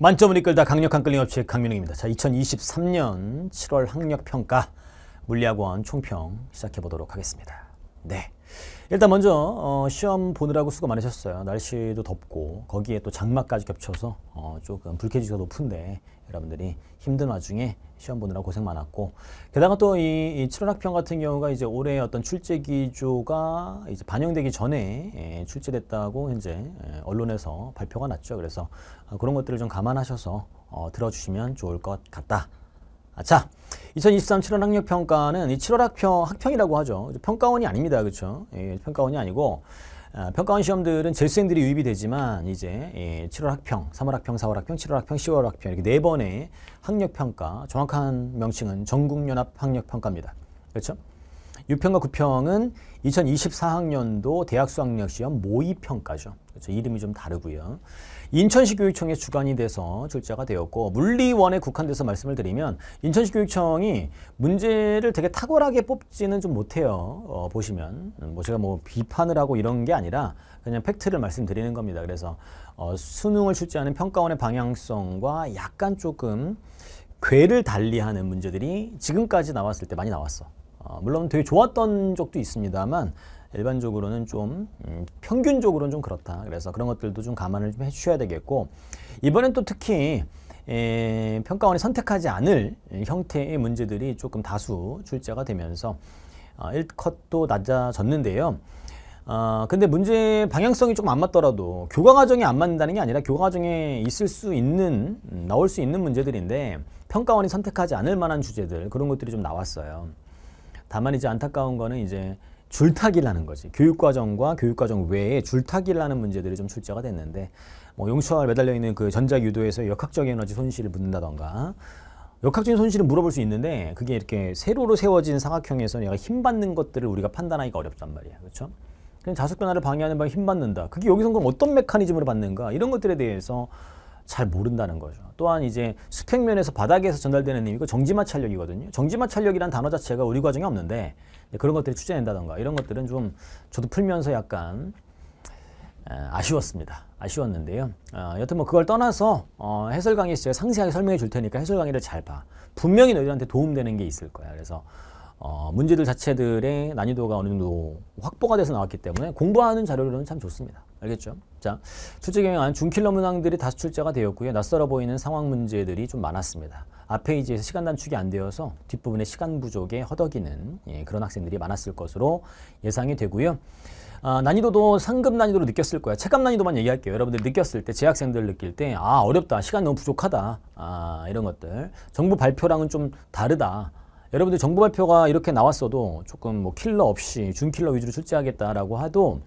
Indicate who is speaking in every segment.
Speaker 1: 만점을 이끌다 강력한 끌림 업체 강민웅입니다. 자, 2023년 7월 학력 평가 물리학원 총평 시작해 보도록 하겠습니다. 네. 일단 먼저 어, 시험 보느라고 수고 많으셨어요. 날씨도 덥고 거기에 또 장마까지 겹쳐서 어, 조금 불쾌지수가 높은데 여러분들이 힘든 와중에 시험 보느라 고생 많았고 게다가 또이 이 7월 학평 같은 경우가 이제 올해 어떤 출제 기조가 이제 반영되기 전에 예, 출제됐다고 이제 예, 언론에서 발표가 났죠. 그래서 어, 그런 것들을 좀 감안하셔서 어, 들어주시면 좋을 것 같다. 아, 자, 2023 7월 학력 평가는 이 7월 학평 학평이라고 하죠. 평가원이 아닙니다, 그렇죠? 예, 평가원이 아니고 아, 평가원 시험들은 재수생들이 유입이 되지만 이제 예, 7월 학평, 3월 학평, 4월 학평, 7월 학평, 10월 학평 이렇게 네 번의 학력 평가 정확한 명칭은 전국연합 학력 평가입니다, 그렇죠? 6평과 9평은 2024학년도 대학 수학력 시험 모의 평가죠. 그렇죠. 이름이 좀 다르고요. 인천시 교육청의 주관이 돼서 출제가 되었고 물리원에 국한돼서 말씀을 드리면 인천시 교육청이 문제를 되게 탁월하게 뽑지는 좀 못해요. 어, 보시면 음, 뭐 제가 뭐 비판을 하고 이런 게 아니라 그냥 팩트를 말씀드리는 겁니다. 그래서 어, 수능을 출제하는 평가원의 방향성과 약간 조금 괴를 달리하는 문제들이 지금까지 나왔을 때 많이 나왔어. 어, 물론 되게 좋았던 적도 있습니다만 일반적으로는 좀 음, 평균적으로는 좀 그렇다. 그래서 그런 것들도 좀 감안을 좀 해주셔야 되겠고 이번엔 또 특히 에, 예, 평가원이 선택하지 않을 형태의 문제들이 조금 다수 출제가 되면서 어, 1컷도 낮아졌는데요. 어, 근데 문제 방향성이 조금 안 맞더라도 교과 과정이 안 맞는다는 게 아니라 교과 과정에 있을 수 있는 음, 나올 수 있는 문제들인데 평가원이 선택하지 않을 만한 주제들 그런 것들이 좀 나왔어요. 다만 이제 안타까운 거는 이제 줄타기라는 거지. 교육과정과 교육과정 외에 줄타기라는 문제들이 좀 출제가 됐는데 뭐 용수와 매달려 있는 그전자 유도에서 역학적 에너지 손실을 묻는다던가 역학적인 손실을 물어볼 수 있는데 그게 이렇게 세로로 세워진 사각형에서 얘가 힘 받는 것들을 우리가 판단하기가 어렵단 말이야. 그렇죠? 그냥 자석 변화를 방해하는 방에 힘 받는다. 그게 여기선 그럼 어떤 메커니즘으로 받는가? 이런 것들에 대해서 잘 모른다는 거죠. 또한 이제 스펙면에서 바닥에서 전달되는 힘이고 정지마 찰력이거든요. 정지마 찰력이란 단어 자체가 우리 과정에 없는데 그런 것들이 출제된다던가 이런 것들은 좀 저도 풀면서 약간 아쉬웠습니다. 아쉬웠는데요. 어, 여튼 뭐 그걸 떠나서 어, 해설 강의 시에 상세하게 설명해 줄 테니까 해설 강의를 잘 봐. 분명히 너희들한테 도움되는 게 있을 거야. 그래서 어, 문제들 자체들의 난이도가 어느 정도 확보가 돼서 나왔기 때문에 공부하는 자료로는 참 좋습니다. 알겠죠? 자 출제 경향은 중킬러 문항들이 다수 출제가 되었고요. 낯설어 보이는 상황 문제들이 좀 많았습니다. 앞페이지에서 시간 단축이 안 되어서 뒷부분에 시간 부족에 허덕이는 예, 그런 학생들이 많았을 것으로 예상이 되고요. 아, 난이도도 상급 난이도로 느꼈을 거야. 체감 난이도만 얘기할게요. 여러분들 느꼈을 때, 재학생들 느낄 때, 아, 어렵다. 시간 너무 부족하다. 아, 이런 것들. 정부 발표랑은 좀 다르다. 여러분들 정부 발표가 이렇게 나왔어도 조금 뭐 킬러 없이 준킬러 위주로 출제하겠다라고 하도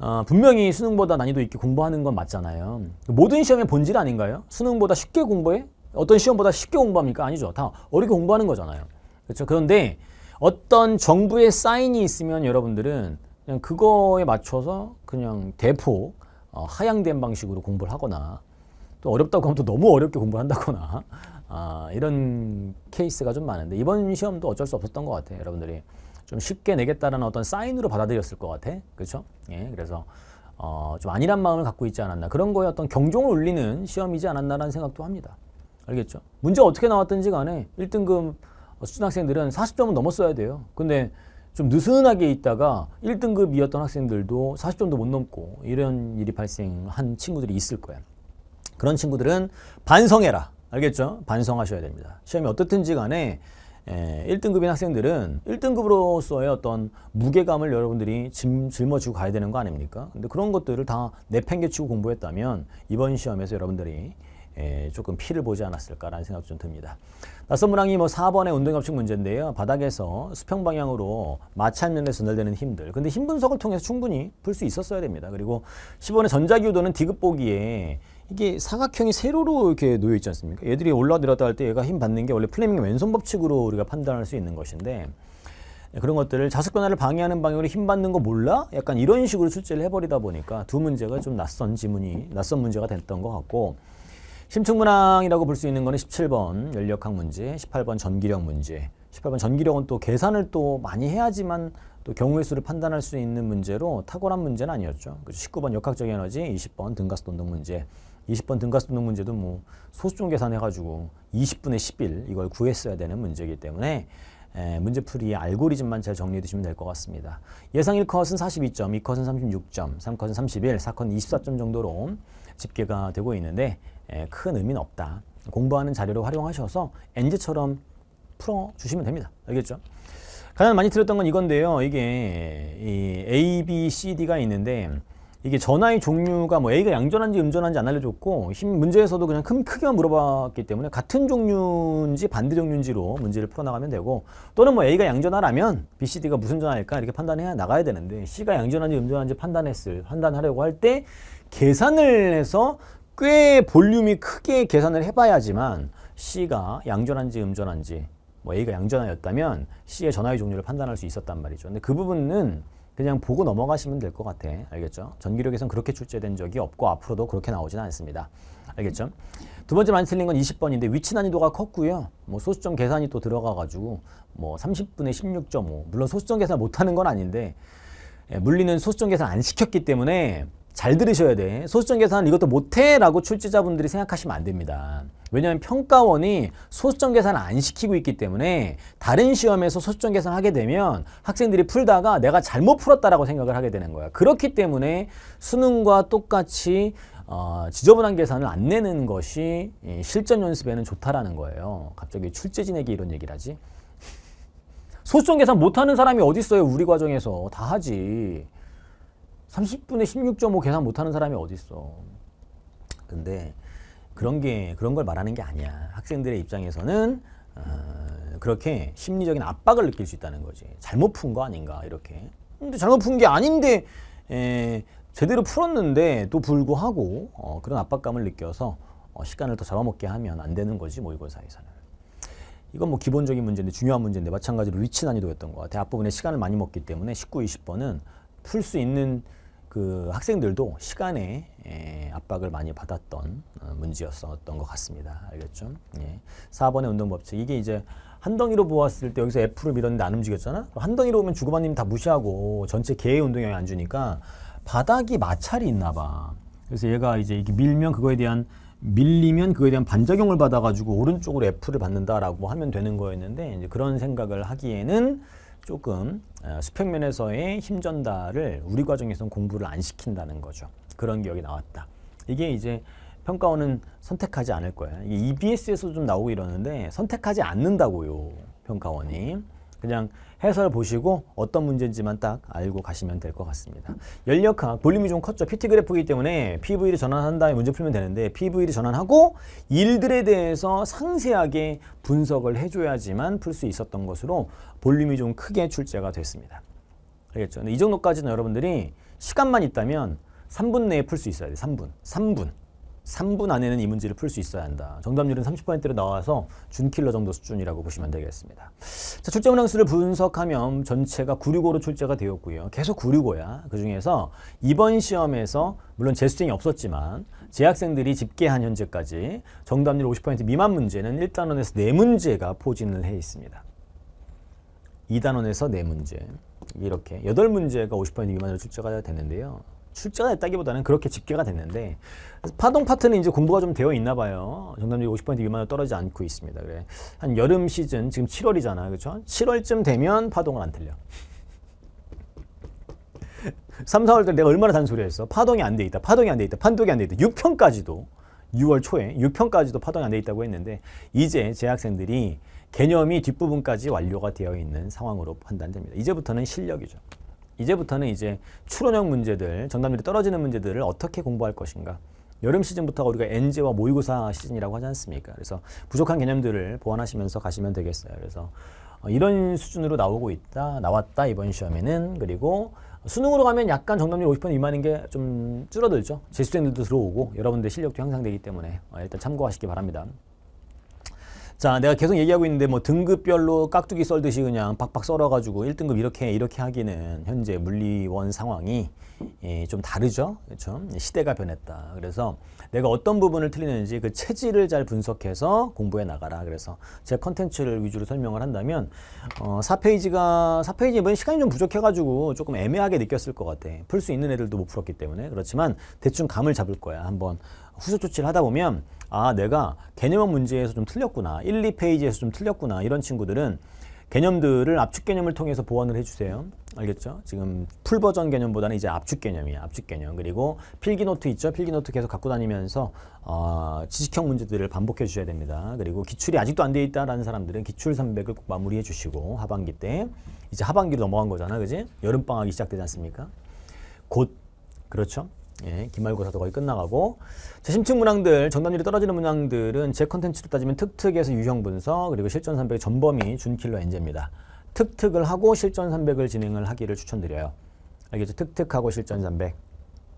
Speaker 1: 어, 분명히 수능보다 난이도 있게 공부하는 건 맞잖아요. 모든 시험의 본질 아닌가요? 수능보다 쉽게 공부해? 어떤 시험보다 쉽게 공부합니까? 아니죠. 다 어렵게 공부하는 거잖아요. 그렇죠. 그런데 어떤 정부의 사인이 있으면 여러분들은 그냥 그거에 맞춰서 그냥 대폭 어, 하향된 방식으로 공부를 하거나 또 어렵다고 하면 또 너무 어렵게 공부 한다거나 아, 이런 케이스가 좀 많은데 이번 시험도 어쩔 수 없었던 것 같아요. 여러분들이 좀 쉽게 내겠다는 어떤 사인으로 받아들였을 것 같아. 그렇죠? 예, 그래서 어, 좀 아니란 마음을 갖고 있지 않았나. 그런 거에 어떤 경종을 울리는 시험이지 않았나라는 생각도 합니다. 알겠죠? 문제 어떻게 나왔든지 간에 1등급 수준 학생들은 40점은 넘었어야 돼요. 근데 좀 느슨하게 있다가 1등급이었던 학생들도 40점도 못 넘고 이런 일이 발생한 친구들이 있을 거야 그런 친구들은 반성해라. 알겠죠? 반성하셔야 됩니다. 시험이 어떻든지 간에 예, 1등급인 학생들은 1등급으로서의 어떤 무게감을 여러분들이 짐, 짊어지고 가야 되는 거 아닙니까? 근데 그런 것들을 다 내팽개치고 공부했다면 이번 시험에서 여러분들이 에, 예, 조금 피를 보지 않았을까라는 생각도 좀 듭니다. 낯선 문항이 뭐 4번의 운동협칙 문제인데요. 바닥에서 수평 방향으로 마찰면에 전달되는 힘들. 근데 힘 분석을 통해서 충분히 풀 수 있었어야 됩니다. 그리고 10번의 전자기후도는 디귿 보기에 이게 사각형이 세로로 이렇게 놓여 있지 않습니까? 얘들이 올라들었다 할 때 얘가 힘 받는 게 원래 플레밍의 왼손 법칙으로 우리가 판단할 수 있는 것인데 그런 것들을 자석 변화를 방해하는 방향으로 힘 받는 거 몰라? 약간 이런 식으로 출제를 해버리다 보니까 두 문제가 좀 낯선 지문이 낯선 문제가 됐던 것 같고 심층문항이라고 볼 수 있는 거는 17번 연력학 문제, 18번 전기력 문제. 18번 전기력은 또 계산을 또 많이 해야지만 또 경우의 수를 판단할 수 있는 문제로 탁월한 문제는 아니었죠. 19번 역학적 에너지, 20번 등가스 돈동 문제. 20번 등가수능 문제도 뭐 소수점 계산해가지고 20분의 10일 이걸 구했어야 되는 문제이기 때문에 에, 문제풀이의 알고리즘만 잘 정리해 두시면 될 것 같습니다. 예상 1컷은 42점, 2컷은 36점, 3컷은 31, 4컷은 24점 정도로 집계가 되고 있는데 에, 큰 의미는 없다. 공부하는 자료를 활용하셔서 엔제처럼 풀어주시면 됩니다. 알겠죠? 가장 많이 들었던 건 이건데요. 이게 A, B, C, D가 있는데 이게 전화의 종류가 뭐 A가 양전한지음전한지안 알려줬고 힘 문제에서도 그냥 큰크게만 물어봤기 때문에 같은 종류인지 반대 종류인지로 문제를 풀어나가면 되고 또는 뭐 A가 양전하라면 B, C, D가 무슨 전화일까 이렇게 판단해 나가야 되는데 C가 양전한지음전한지 판단했을 판단하려고 할 때 계산을 해서 꽤 볼륨이 크게 계산을 해봐야지만 C가 양전한지음전한지뭐 A가 양전하였다면 C의 전화의 종류를 판단할 수 있었단 말이죠. 근데 그 부분은 그냥 보고 넘어가시면 될 것 같아. 알겠죠? 전기력에선 그렇게 출제된 적이 없고 앞으로도 그렇게 나오진 않습니다. 알겠죠? 두 번째 많이 틀린 건 20번인데 위치 난이도가 컸고요. 뭐 소수점 계산이 또 들어가가지고 뭐3 0분에16.5 물론 소수점 계산 못하는 건 아닌데 예, 물리는 소수점 계산 안 시켰기 때문에 잘 들으셔야 돼. 소수점 계산 이것도 못해 라고 출제자분들이 생각하시면 안 됩니다. 왜냐하면 평가원이 소수점 계산을 안 시키고 있기 때문에 다른 시험에서 소수점 계산하게 을 되면 학생들이 풀다가 내가 잘못 풀었다라고 생각을 하게 되는 거야. 그렇기 때문에 수능과 똑같이 어, 지저분한 계산을 안 내는 것이 이 실전 연습에는 좋다라는 거예요. 갑자기 출제진에게 이런 얘기를 하지. 소수점 계산 못하는 사람이 어디 있어요? 우리 과정에서 다 하지. 30분에 16.5 계산 못하는 사람이 어디 있어. 근데 그런 게 그런 걸 말하는 게 아니야. 학생들의 입장에서는 어, 그렇게 심리적인 압박을 느낄 수 있다는 거지. 잘못 푼 거 아닌가 이렇게. 근데 잘못 푼 게 아닌데 에, 제대로 풀었는데또 불구하고 어, 그런 압박감을 느껴서 어, 시간을 더 잡아먹게 하면 안 되는 거지 모의고사 뭐 에서는 이건 뭐 기본적인 문제인데 중요한 문제인데 마찬가지로 위치 난이도였던 것 같아요. 앞부분에 시간을 많이 먹기 때문에 19, 20번은 풀 수 있는 그 학생들도 시간에 예, 압박을 많이 받았던 어, 문제였었던 것 같습니다. 알겠죠? 예. 4번의 운동 법칙. 이게 이제 한 덩이로 보았을 때 여기서 F를 밀었는데 안 움직였잖아? 한 덩이로 오면 주고받님 다 무시하고 전체 개의 운동 영안 주니까 바닥이 마찰이 있나 봐. 그래서 얘가 이제 이게 밀면 그거에 대한 밀리면 그에 대한 반작용을 받아가지고 오른쪽으로 F를 받는다라고 하면 되는 거였는데 이제 그런 생각을 하기에는 조금 스펙 어, 면에서의 힘 전달을 우리 과정에서는 공부를 안 시킨다는 거죠. 그런 기억이 나왔다. 이게 이제 평가원은 선택하지 않을 거예요. 이게 EBS에서 좀 나오고 이러는데 선택하지 않는다고요. 평가원이. 그냥 해설 보시고 어떤 문제인지만 딱 알고 가시면 될 것 같습니다. 열역학 볼륨이 좀 컸죠. PT 그래프이기 때문에 PV를 전환한 다음에 문제 풀면 되는데 PV를 전환하고 일들에 대해서 상세하게 분석을 해줘야지만 풀 수 있었던 것으로 볼륨이 좀 크게 출제가 됐습니다. 알겠죠? 이 정도까지는 여러분들이 시간만 있다면 3분 내에 풀 수 있어야 돼요. 3분. 3분. 3분 안에는 이 문제를 풀 수 있어야 한다. 정답률은 30%로 나와서 준킬러 정도 수준이라고 보시면 되겠습니다. 자, 출제 문항수를 분석하면 전체가 965로 출제가 되었고요. 계속 965야. 그중에서 이번 시험에서 물론 재수생이 없었지만 재학생들이 집계한 현재까지 정답률 50% 미만 문제는 1단원에서 4문제가 포진을 해 있습니다. 2단원에서 4문제 이렇게 8문제가 50% 미만으로 출제가 됐는데요 출제가 됐다기보다는 그렇게 집계가 됐는데 파동 파트는 이제 공부가 좀 되어 있나 봐요. 정답률이 50% 미만으로 떨어지지 않고 있습니다. 그래. 한 여름 시즌 지금 7월이잖아. 그렇죠? 7월쯤 되면 파동을 안 틀려. 3, 4월 때 내가 얼마나 단소리 했어. 파동이 안 돼 있다. 파동이 안 돼 있다. 판독이 안 돼 있다. 6평까지도 6월 초에 6평까지도 파동이 안 돼 있다고 했는데 이제 재학생들이 개념이 뒷부분까지 완료가 되어 있는 상황으로 판단됩니다. 이제부터는 실력이죠. 이제부터는 이제 추론형 문제들, 정답률이 떨어지는 문제들을 어떻게 공부할 것인가. 여름 시즌부터 우리가 NG와 모의고사 시즌이라고 하지 않습니까? 그래서 부족한 개념들을 보완하시면서 가시면 되겠어요. 그래서 어, 이런 수준으로 나오고 있다, 나왔다 이번 시험에는 그리고 수능으로 가면 약간 정답률 50% 미만인 게 좀 줄어들죠. 재수생들도 들어오고 여러분들의 실력도 향상되기 때문에 어, 일단 참고하시기 바랍니다. 자, 내가 계속 얘기하고 있는데 뭐 등급별로 깍두기 썰듯이 그냥 박박 썰어가지고 1등급 이렇게 이렇게 하기는 현재 물리원 상황이 예, 좀 다르죠. 그렇죠? 시대가 변했다. 그래서 내가 어떤 부분을 틀리는지 그 체질을 잘 분석해서 공부해 나가라. 그래서 제 컨텐츠를 위주로 설명을 한다면 어, 4페이지가 4페이지 이번 시간이 좀 부족해가지고 조금 애매하게 느꼈을 것 같아. 풀 수 있는 애들도 못 풀었기 때문에 그렇지만 대충 감을 잡을 거야. 한번 후속 조치를 하다 보면 아 내가 개념 원 문제에서 좀 틀렸구나 1, 2페이지에서 좀 틀렸구나 이런 친구들은 개념들을 압축 개념을 통해서 보완을 해주세요. 알겠죠? 지금 풀 버전 개념보다는 이제 압축 개념이에요. 압축 개념. 그리고 필기 노트 있죠? 필기 노트 계속 갖고 다니면서 어, 지식형 문제들을 반복해 주셔야 됩니다. 그리고 기출이 아직도 안 돼 있다라는 사람들은 기출 300을 꼭 마무리해 주시고 하반기 때 이제 하반기로 넘어간 거잖아. 그지? 여름방학이 시작되지 않습니까? 곧 그렇죠? 예, 기말고사도 거의 끝나가고 자, 심층 문항들, 전단률이 떨어지는 문항들은 제 컨텐츠로 따지면 특특에서 유형 분석, 그리고 실전 300의 전범위 준킬러 엔제입니다. 특특을 하고 실전 300을 진행을 하기를 추천드려요. 알겠죠? 특특하고 실전 300.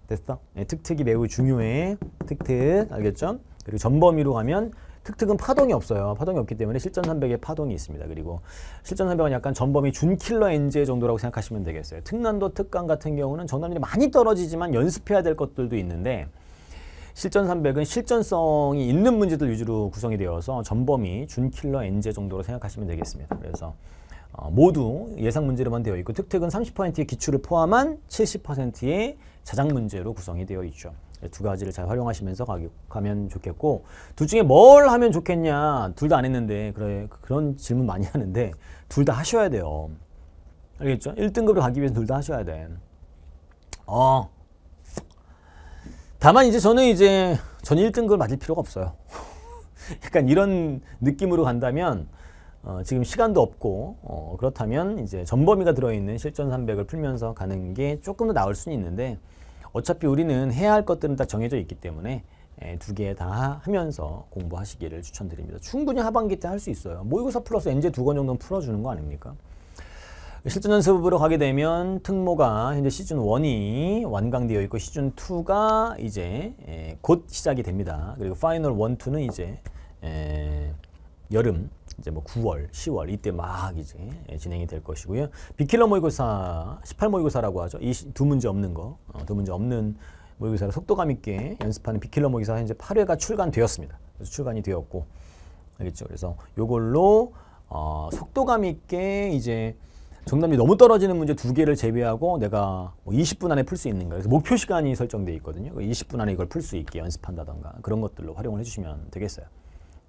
Speaker 1: 됐어? 예, 특특이 매우 중요해. 특특. 알겠죠? 그리고 전범위로 가면 특특은 파동이 없어요. 파동이 없기 때문에 실전 300에 파동이 있습니다. 그리고 실전 300은 약간 전범위 준킬러 엔지의 정도라고 생각하시면 되겠어요. 특난도 특강 같은 경우는 정답률이 많이 떨어지지만 연습해야 될 것들도 있는데 실전 300은 실전성이 있는 문제들 위주로 구성이 되어서 전범위 준킬러 엔지 정도로 생각하시면 되겠습니다. 그래서 어, 모두 예상 문제로만 되어 있고 특특은 30%의 기출을 포함한 70%의 자작 문제로 구성이 되어 있죠. 두 가지를 잘 활용하시면서 가면 좋겠고 둘 중에 뭘 하면 좋겠냐 둘 다 안 했는데 그래 그런 질문 많이 하는데 둘 다 하셔야 돼요 알겠죠? 1등급을 가기 위해서 둘 다 하셔야 돼 어. 다만 이제 저는 이제 전 1등급을 맞을 필요가 없어요 약간 이런 느낌으로 간다면 어, 지금 시간도 없고 어, 그렇다면 이제 전범위가 들어있는 실전 300을 풀면서 가는 게 조금 더 나을 수는 있는데 어차피 우리는 해야 할 것들은 다 정해져 있기 때문에 예, 두개 다 하면서 공부하시기를 추천드립니다. 충분히 하반기 때 할 수 있어요. 모의고사 플러스 엔제 두 권 정도는 풀어주는 거 아닙니까? 실전 연습으로 가게 되면 특모가 현재 시즌 1이 완강되어 있고 시즌 2가 이제 예, 곧 시작이 됩니다. 그리고 파이널 1, 2는 이제 예, 여름 이제 뭐 9월, 10월 이때 막 이제 진행이 될 것이고요. 비킬러 모의고사, 18 모의고사라고 하죠. 이 두 문제 없는 거, 어, 두 문제 없는 모의고사를 속도감 있게 연습하는 비킬러 모의고사 현재 8회가 출간되었습니다. 그래서 출간이 되었고 알겠죠. 그래서 요걸로 어, 속도감 있게 이제 정답이 너무 떨어지는 문제 두 개를 제외하고 내가 뭐 20분 안에 풀 수 있는 거예요. 그래서 목표 시간이 설정돼 있거든요. 20분 그 안에 이걸 풀 수 있게 연습한다던가 그런 것들로 활용을 해주시면 되겠어요.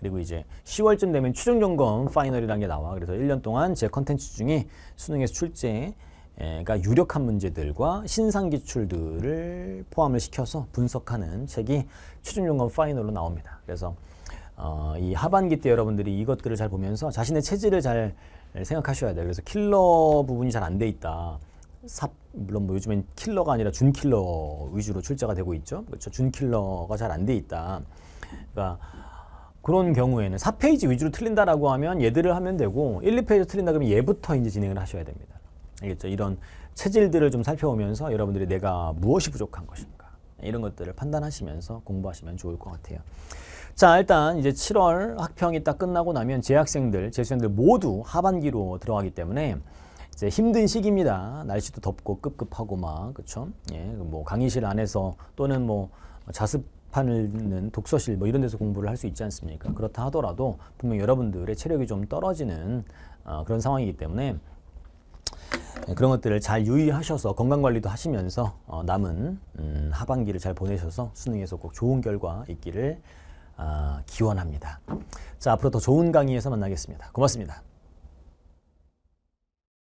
Speaker 1: 그리고 이제 10월쯤 되면 추정 점검 파이널이라는 게 나와. 그래서 1년 동안 제 컨텐츠 중에 수능에서 출제 가 유력한 문제들과 신상 기출들을 포함을 시켜서 분석하는 책이 추준점검 파이널로 나옵니다. 그래서 어, 이 하반기 때 여러분들이 이것들을 잘 보면서 자신의 체질을 잘 생각하셔야 돼요. 그래서 킬러 부분이 잘 안 돼 있다. 삽, 물론 뭐 요즘엔 킬러가 아니라 준킬러 위주로 출제가 되고 있죠. 그렇죠. 준킬러가 잘 안 돼 있다. 그러니까 그런 경우에는 4페이지 위주로 틀린다라고 하면 얘들을 하면 되고 1, 2페이지 틀린다 그러면 얘부터 이제 진행을 하셔야 됩니다. 알겠죠? 이런 체질들을 좀 살펴보면서 여러분들이 내가 무엇이 부족한 것인가 이런 것들을 판단하시면서 공부하시면 좋을 것 같아요. 자 일단 이제 7월 학평이 딱 끝나고 나면 재학생들, 재수생들 모두 하반기로 들어가기 때문에 이제 힘든 시기입니다. 날씨도 덥고 급급하고 막 그쵸? 예, 뭐 강의실 안에서 또는 뭐 자습 간판을 있는 독서실 뭐 이런 데서 공부를 할 수 있지 않습니까? 그렇다 하더라도 분명 여러분들의 체력이 좀 떨어지는 어, 그런 상황이기 때문에 네, 그런 것들을 잘 유의하셔서 건강관리도 하시면서 어, 남은 음, 하반기를 잘 보내셔서 수능에서 꼭 좋은 결과 있기를 어, 기원합니다. 자 앞으로 더 좋은 강의에서 만나겠습니다. 고맙습니다.